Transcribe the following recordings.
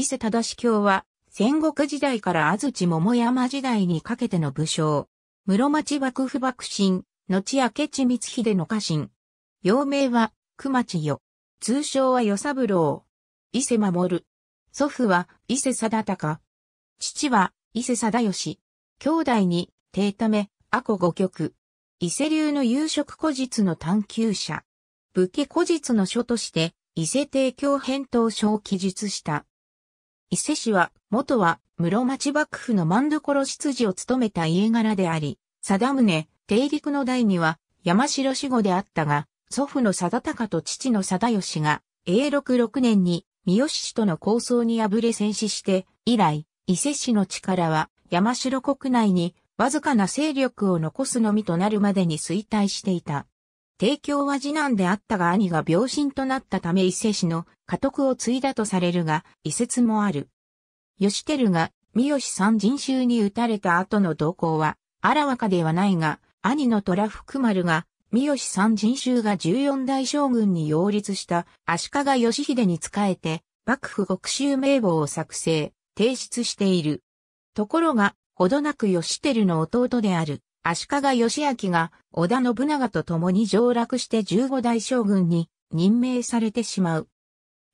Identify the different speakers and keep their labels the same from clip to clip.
Speaker 1: 伊勢忠志教は、戦国時代から安土桃山時代にかけての武将。室町幕府幕臣、後明智光秀の家臣。幼名は、熊千代。通称は与三郎。伊勢守。祖父は、伊勢貞隆。父は、伊勢貞義。兄弟に、定ため、阿古五曲。伊勢流の夕食古実の探求者。武家古実の書として、伊勢帝京返答書を記述した。伊勢氏は、元は、室町幕府の万所執事を務めた家柄であり、定宗、帝陸の代には、山城守護であったが、祖父の定高と父の定義が、永禄6年に、三好氏との抗争に敗れ戦死して、以来、伊勢氏の力は、山城国内に、わずかな勢力を残すのみとなるまでに衰退していた。帝京は次男であったが兄が病身となったため伊勢氏の家督を継いだとされるが、遺説もある。義輝が三好三人衆に打たれた後の動向は、あらわかではないが、兄の虎福丸が、三好三人衆が14代将軍に擁立した足利義秀に仕えて、幕府国衆名簿を作成、提出している。ところが、ほどなく義輝の弟である足利義明が織田信長と共に上洛して十五代将軍に任命されてしまう。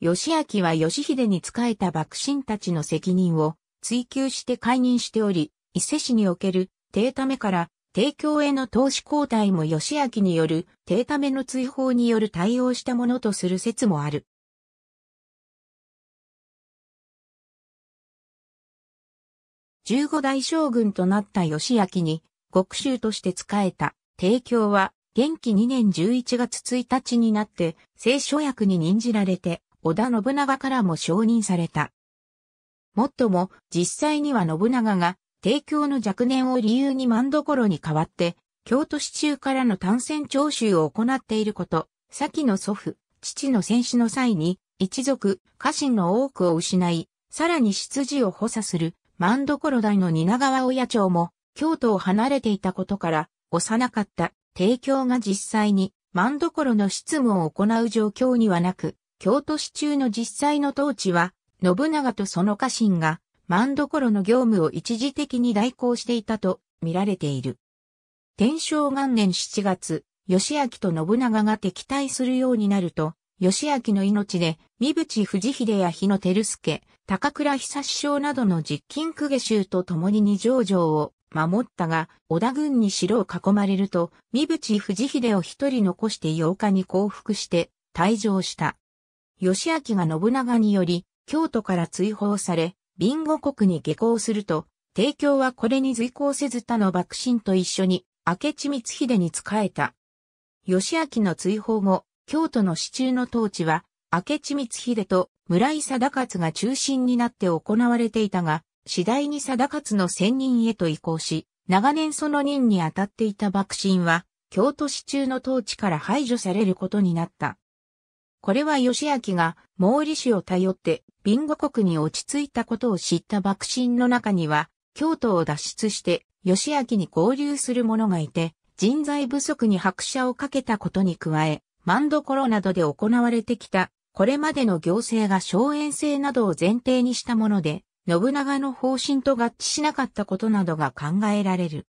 Speaker 1: 義明は義秀に仕えた幕臣たちの責任を追求して解任しており、伊勢市における低ためから帝京への投資交代も義明による低ための追放による対応したものとする説もある。十五代将軍となった義明に国州として仕えた。提供は、元気2年11月1日になって、聖書役に任じられて、織田信長からも承認された。もっとも、実際には信長が、提供の若年を理由に万所に代わって、京都市中からの単線徴収を行っていること、先の祖父、父の戦死の際に、一族、家臣の多くを失い、さらに出自を補佐する、万所代の蜷川親長も、京都を離れていたことから、幼かった帝京が実際に万所の執務を行う状況にはなく、京都市中の実際の統治は、信長とその家臣が万所の業務を一時的に代行していたと見られている。天正元年7月、義明と信長が敵対するようになると、義明の命で、三淵藤秀や日野照助、高倉久志将などの実勤区下衆と共に二条城を守ったが、織田軍に城を囲まれると、三淵藤秀を一人残して8日に降伏して、退場した。義明が信長により、京都から追放され、ビンゴ国に下校すると、帝京はこれに随行せず他の幕臣と一緒に、明智光秀に仕えた。義明の追放後、京都の市中の統治は、明智光秀と村井貞勝が中心になって行われていたが、次第に定勝の専任へと移行し、長年その任に当たっていた幕臣は、京都市中の統治から排除されることになった。これは義明が毛利氏を頼ってビンゴ国に落ち着いたことを知った幕臣の中には、京都を脱出して義明に合流する者がいて、人材不足に拍車をかけたことに加え、万所などで行われてきた、これまでの行政が荘園制などを前提にしたもので、信長の方針と合致しなかったことなどが考えられる。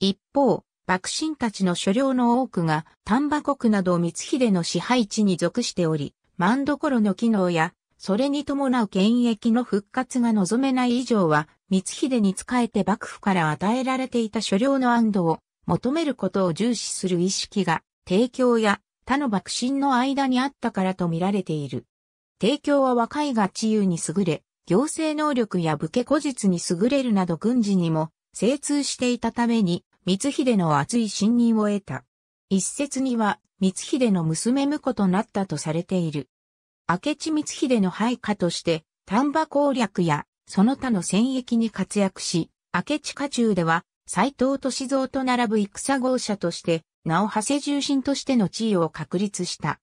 Speaker 1: 一方、幕臣たちの所領の多くが丹波国など光秀の支配地に属しており、万所の機能や、それに伴う現役の復活が望めない以上は、光秀に仕えて幕府から与えられていた所領の安堵を求めることを重視する意識が、帝京や他の幕臣の間にあったからと見られている。帝京は若いが治癒に優れ、行政能力や武家古実に優れるなど軍事にも精通していたために、光秀の厚い信任を得た。一説には、光秀の娘婿となったとされている。明智光秀の配下として、丹波攻略や、その他の戦役に活躍し、明智家中では、斎藤敏三と並ぶ戦豪者として、名を馳せ重臣としての地位を確立した。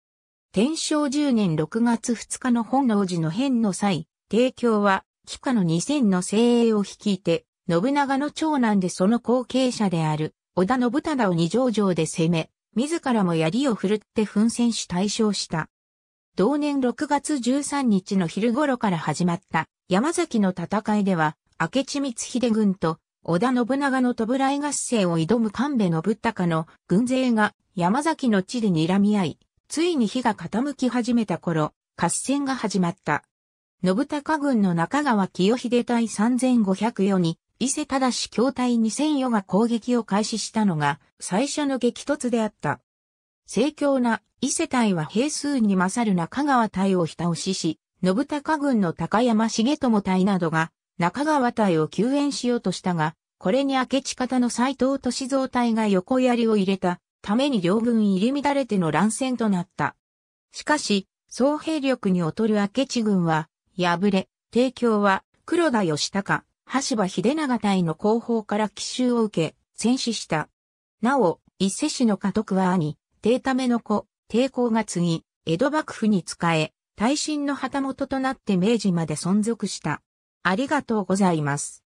Speaker 1: 天正10年6月2日の本能寺の変の際、帝京は、帰化の2000の精鋭を率いて、信長の長男でその後継者である、織田信忠を二条城で攻め、自らも槍を振るって奮戦し大勝した。同年6月13日の昼頃から始まった山崎の戦いでは、明智光秀軍と織田信長のらい合戦を挑む神戸信孝の軍勢が山崎の地で睨み合い、ついに火が傾き始めた頃、合戦が始まった。信孝軍の中川清秀隊3504に、伊勢忠志筐隊2004が攻撃を開始したのが最初の激突であった。盛況な伊勢隊は兵数に勝る中川隊を下押しし、信孝軍の高山重友隊などが中川隊を救援しようとしたが、これに明智方の斎藤敏蔵隊が横槍を入れたために両軍入り乱れての乱戦となった。しかし、総兵力に劣る明智軍は敗れ、帝京は黒田義高、橋場秀長隊の後方から奇襲を受け、戦死した。なお、伊勢市の家督は兄、帝ための子、帝抗が継ぎ、江戸幕府に仕え、耐震の旗本となって明治まで存続した。ありがとうございます。